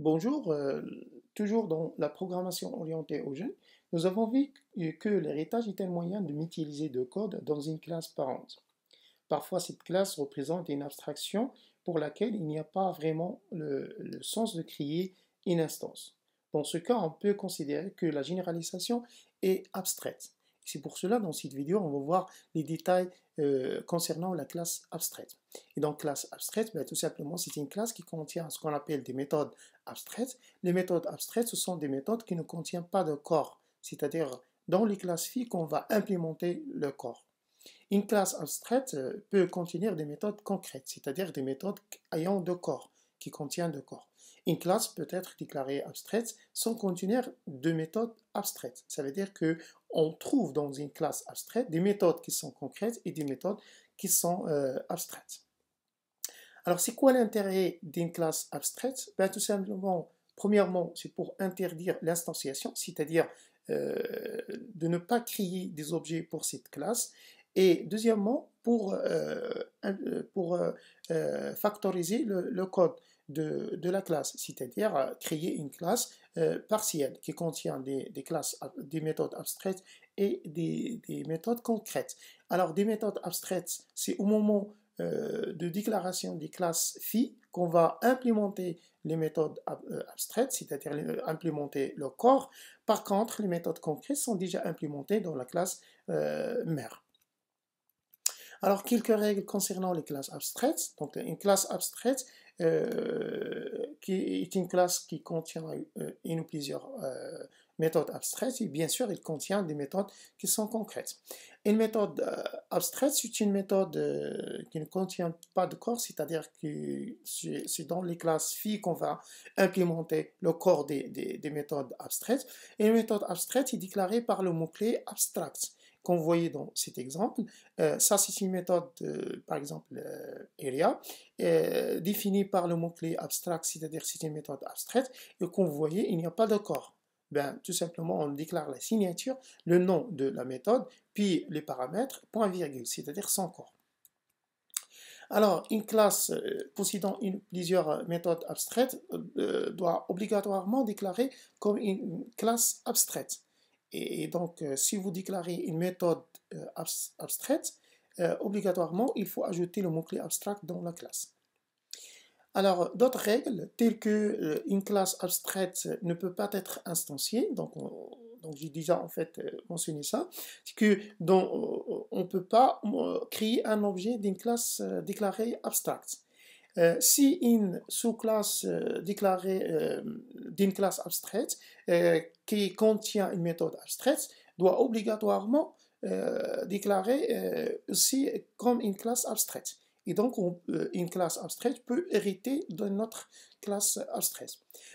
Bonjour, euh, toujours dans la programmation orientée aux jeunes, nous avons vu que l'héritage est un moyen de m'utiliser deux codes dans une classe parente. Parfois, cette classe représente une abstraction pour laquelle il n'y a pas vraiment le sens de créer une instance. Dans ce cas, on peut considérer que la généralisation est abstraite. C'est pour cela, dans cette vidéo, on va voir les détails euh, concernant la classe abstraite. Et donc, classe abstraite, ben, tout simplement, c'est une classe qui contient ce qu'on appelle des méthodes abstraites. Les méthodes abstraites, ce sont des méthodes qui ne contiennent pas de corps, c'est-à-dire dans les classes on qu'on va implémenter le corps. Une classe abstraite euh, peut contenir des méthodes concrètes, c'est-à-dire des méthodes ayant deux corps, qui contiennent deux corps. Une classe peut être déclarée abstraite sans contenir de méthodes abstraites. Ça veut dire que on trouve dans une classe abstraite des méthodes qui sont concrètes et des méthodes qui sont euh, abstraites. Alors, c'est quoi l'intérêt d'une classe abstraite ben, Tout simplement, premièrement, c'est pour interdire l'instanciation, c'est-à-dire euh, de ne pas créer des objets pour cette classe. Et deuxièmement, pour, euh, pour factoriser le code de, la classe, c'est-à-dire euh, créer une classe euh, partielle qui contient des, classes, des méthodes abstraites et des, méthodes concrètes. Alors, des méthodes abstraites, c'est au moment euh, de déclaration des classes phi qu'on va implémenter les méthodes abstraites, c'est-à-dire implémenter le corps. Par contre, les méthodes concrètes sont déjà implémentées dans la classe mère. Alors, quelques règles concernant les classes abstraites. Donc, une classe abstraite euh, qui est une classe qui contient euh, une ou plusieurs euh, méthodes abstraites et bien sûr, il contient des méthodes qui sont concrètes. Une méthode abstraite, c'est une méthode qui ne contient pas de corps, c'est-à-dire que c'est dans les classes phi qu'on va implémenter le corps des, des, des, méthodes abstraites. une méthode abstraite est déclarée par le mot-clé abstract qu'on voyait dans cet exemple. Euh, ça, c'est une méthode, par exemple, euh, area, euh, définie par le mot-clé abstract, c'est-à-dire c'est une méthode abstraite, et comme vous voyez, il n'y a pas de corps. Ben, tout simplement, on déclare la signature, le nom de la méthode, puis les paramètres, point virgule, c'est-à-dire sans corps. Alors, une classe euh, possédant plusieurs méthodes abstraites doit obligatoirement déclarer comme une classe abstraite. Et, donc, euh, si vous déclarez une méthode euh, abstraite, euh, obligatoirement, il faut ajouter le mot-clé abstract dans la classe. Alors, d'autres règles, telles que une classe abstraite ne peut pas être instanciée, donc, j'ai déjà en fait mentionné ça, c'est que ne peut pas créer un objet d'une classe déclarée abstracte. Euh, si une sous-classe euh, déclarée euh, d'une classe abstraite qui contient une méthode abstraite doit obligatoirement déclarer aussi comme une classe abstraite. Et donc, une classe abstraite peut hériter d'une autre classe abstraite.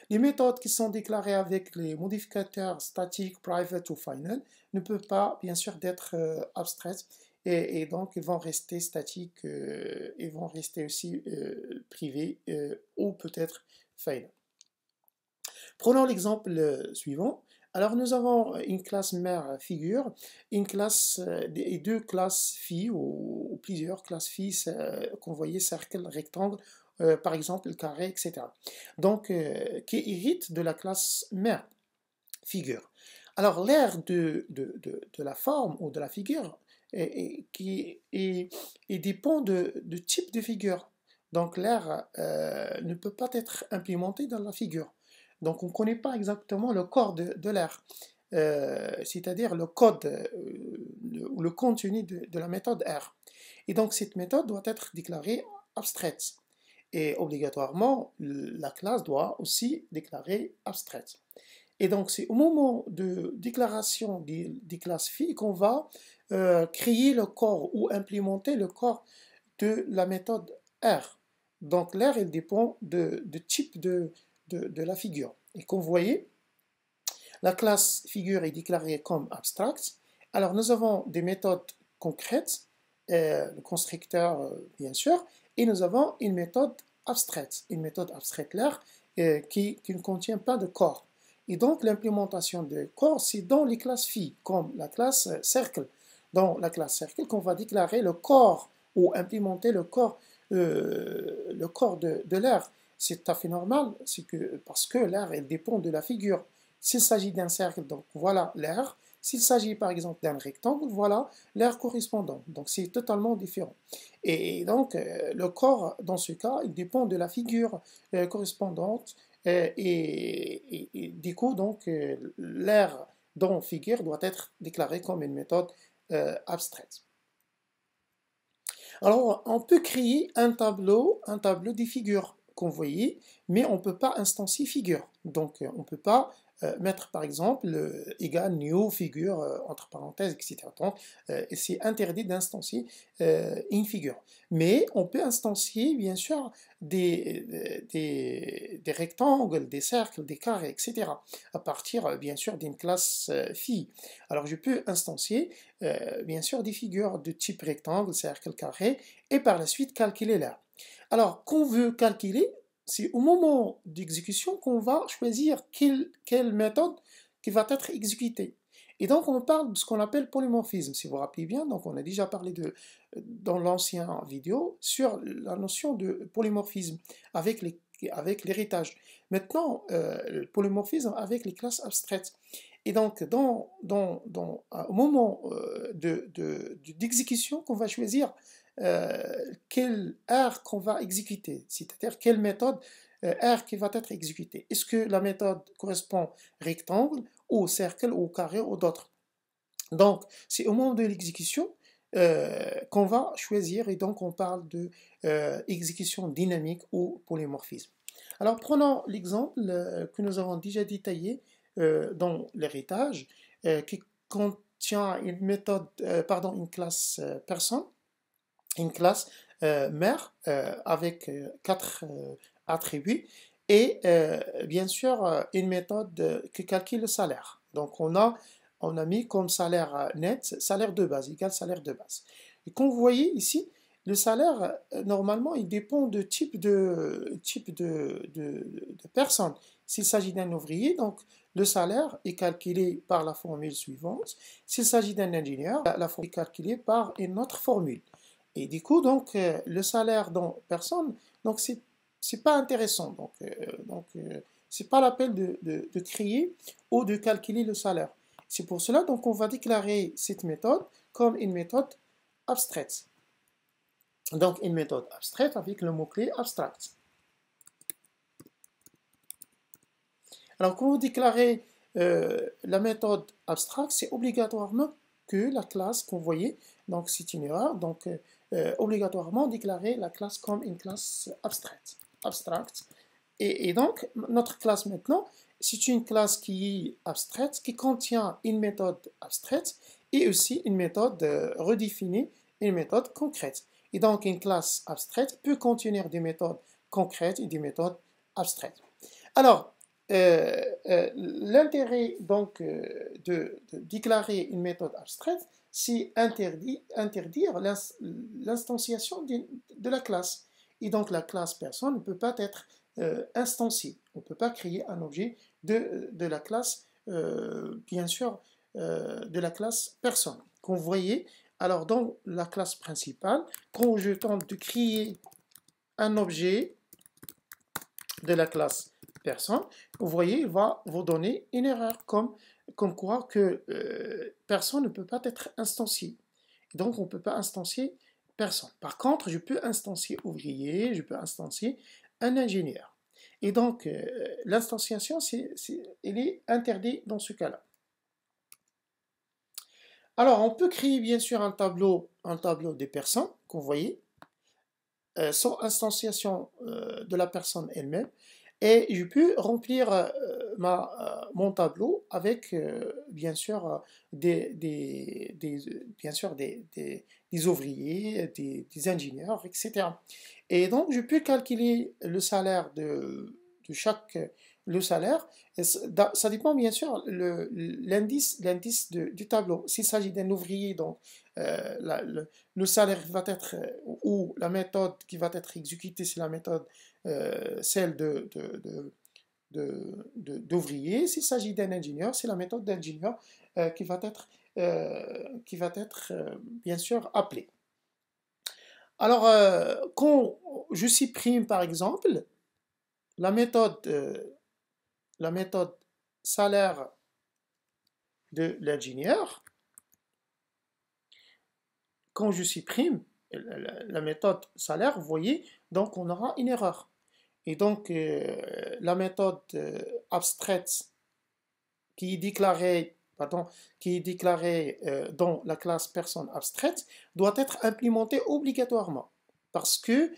Les méthodes qui sont déclarées avec les modificateurs statiques, private ou final ne peuvent pas, bien sûr, d'être abstraites et, donc, ils vont rester statiques, et euh, ils vont rester aussi euh, privés euh, ou peut-être faillants. Prenons l'exemple suivant. Alors, nous avons une classe mère-figure, une classe et deux classes filles ou, plusieurs classes filles qu'on voyait, cercle, rectangle, par exemple, carré, etc. Donc, qui hérite de la classe mère-figure. Alors, l'air de, de, de, de la forme ou de la figure et, qui dépend de, type de figure. Donc l'air euh, ne peut pas être implémenté dans la figure. Donc on ne connaît pas exactement le corps de, l'air, euh, c'est-à-dire le code euh, ou le, contenu de, de, la méthode R. Et donc cette méthode doit être déclarée abstraite. Et obligatoirement, la classe doit aussi déclarer abstraite. Et donc, c'est au moment de déclaration des, classes filles qu'on va euh, créer le corps ou implémenter le corps de la méthode R. Donc, l'R, il dépend de, type de, de, la figure. Et comme vous voyez, la classe figure est déclarée comme abstracte. Alors, nous avons des méthodes concrètes, euh, le constructeur, euh, bien sûr, et nous avons une méthode abstraite, une méthode abstraite, R qui, qui ne contient pas de corps. Et donc l'implémentation de corps, c'est dans les classes phi, comme la classe euh, cercle. Dans la classe cercle, qu'on va déclarer le corps ou implémenter le corps, euh, le corps de, l'air. C'est tout à fait normal, que, parce que l'air, elle dépend de la figure. S'il s'agit d'un cercle, donc voilà l'air. S'il s'agit par exemple d'un rectangle, voilà l'air correspondant. Donc c'est totalement différent. Et donc euh, le corps, dans ce cas, il dépend de la figure correspondante euh, et, du coup, donc, euh, l'air dont figure doit être déclaré comme une méthode euh, abstraite. Alors, on peut créer un tableau, un tableau des figures qu'on voyait, mais on ne peut pas instancier figure. Donc, on ne peut pas euh, mettre par exemple euh, égal, new, figure, euh, entre parenthèses, etc. Donc c'est interdit d'instancier une figure. Mais on peut instancier bien sûr des, des, rectangles, des cercles, des carrés, etc. à partir bien sûr d'une classe phi. Alors je peux instancier bien sûr des figures de type rectangle, cercle, carré et par la suite calculer l'air. Alors qu'on veut calculer c'est au moment d'exécution qu'on va choisir quelle, méthode qui va être exécutée. Et donc, on parle de ce qu'on appelle polymorphisme. Si vous vous rappelez bien, donc on a déjà parlé de, dans l'ancien vidéo sur la notion de polymorphisme avec avec l'héritage. Maintenant, euh, le polymorphisme avec les classes abstraites. Et donc, euh, au moment euh, d'exécution qu'on va choisir euh, quel art qu'on va exécuter, c'est-à-dire quelle méthode euh, R qui va être exécutée. Est-ce que la méthode correspond rectangle ou cercle ou carré ou d'autres Donc, c'est au moment de l'exécution euh, qu'on va choisir et donc on parle de exécution dynamique ou polymorphisme. Alors, prenons l'exemple que nous avons déjà détaillé dans l'héritage qui contient une méthode, pardon, une classe personne une classe euh, mère euh, avec euh, quatre attributs et bien sûr une méthode qui calcule le salaire. Donc on a, on a mis comme salaire net, salaire de base, égal salaire de base. Et comme vous voyez ici, le salaire, normalement, il dépend de type de, type de, de, de personne. S'il s'agit d'un ouvrier, donc le salaire est calculé par la formule suivante. S'il s'agit d'un ingénieur, la formule est calculée par une autre formule. Et du coup, donc, euh, le salaire dont personne, donc c'est pas intéressant. Donc, n'est euh, donc euh, c'est pas la peine de, de, créer ou de calculer le salaire. C'est pour cela donc on va déclarer cette méthode comme une méthode abstraite. Donc une méthode abstraite avec le mot-clé abstract. Alors quand vous déclarez la méthode abstract, c'est obligatoirement que la classe qu'on voyait. Donc c'est une erreur. Donc euh, euh, obligatoirement déclarer la classe comme une classe abstraite. abstract. Et, donc notre classe maintenant, c'est une classe qui est abstraite, qui contient une méthode abstraite et aussi une méthode euh, redéfinie, une méthode concrète. Et donc une classe abstraite peut contenir des méthodes concrètes et des méthodes abstraites. Alors, euh, euh, l'intérêt donc euh, de, déclarer une méthode abstraite, c'est interdire, interdire l'instanciation de la classe. Et donc la classe personne ne peut pas être instanciée. On ne peut pas créer un objet de, la classe, bien sûr, de la classe personne. qu'on vous alors dans la classe principale, quand je tente de créer un objet de la classe personne, vous voyez, va vous donner une erreur comme, comme que euh, personne ne peut pas être instancié. Donc, on ne peut pas instancier personne. Par contre, je peux instancier ouvrier, je peux instancier un ingénieur. Et donc, euh, l'instanciation, elle est interdite dans ce cas-là. Alors, on peut créer bien sûr un tableau, un tableau des personnes, qu'on voyait, voyez, euh, sans instanciation de la personne elle-même. Et je peux remplir euh, ma, euh, mon tableau avec, euh, bien sûr, des, des, bien sûr des, des ouvriers, des, ingénieurs, etc. Et donc, je peux calculer le salaire de, de chaque le salaire. ça dépend bien sûr l'indice l'indice du tableau. S'il s'agit d'un ouvrier, donc le, salaire va être ou la méthode qui va être exécutée, c'est la méthode euh, celle de, d'ouvrier S'il s'agit d'un ingénieur, c'est la méthode d'ingénieur euh, qui va être, euh, qui va être bien sûr appelée. Alors, quand je supprime par exemple la méthode, la méthode salaire de l'ingénieur, quand je supprime la méthode salaire, vous voyez, donc on aura une erreur. Et donc, euh, la méthode euh, abstraite qui est déclarée, pardon, qui est euh, dans la classe personne abstraite doit être implémentée obligatoirement parce que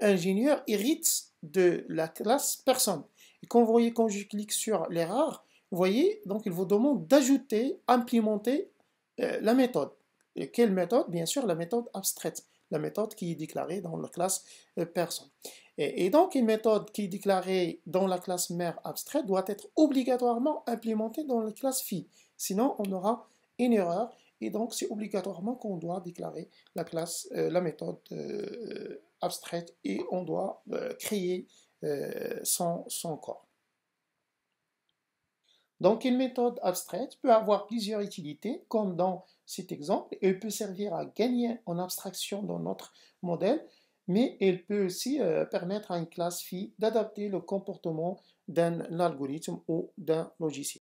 ingénieur hérite de la classe personne. Et quand vous voyez, quand je clique sur l'erreur, vous voyez, donc il vous demande d'ajouter, implémenter la méthode. Et quelle méthode Bien sûr, la méthode abstraite, la méthode qui est déclarée dans la classe personne. Et, donc, une méthode qui est déclarée dans la classe mère abstraite doit être obligatoirement implémentée dans la classe fille. Sinon, on aura une erreur. Et donc, c'est obligatoirement qu'on doit déclarer la euh, méthode euh, abstraite et on doit euh, créer son, son corps. Donc, une méthode abstraite peut avoir plusieurs utilités, comme dans cet exemple, et peut servir à gagner en abstraction dans notre modèle, mais elle peut aussi euh, permettre à une classe phi d'adapter le comportement d'un algorithme ou d'un logiciel.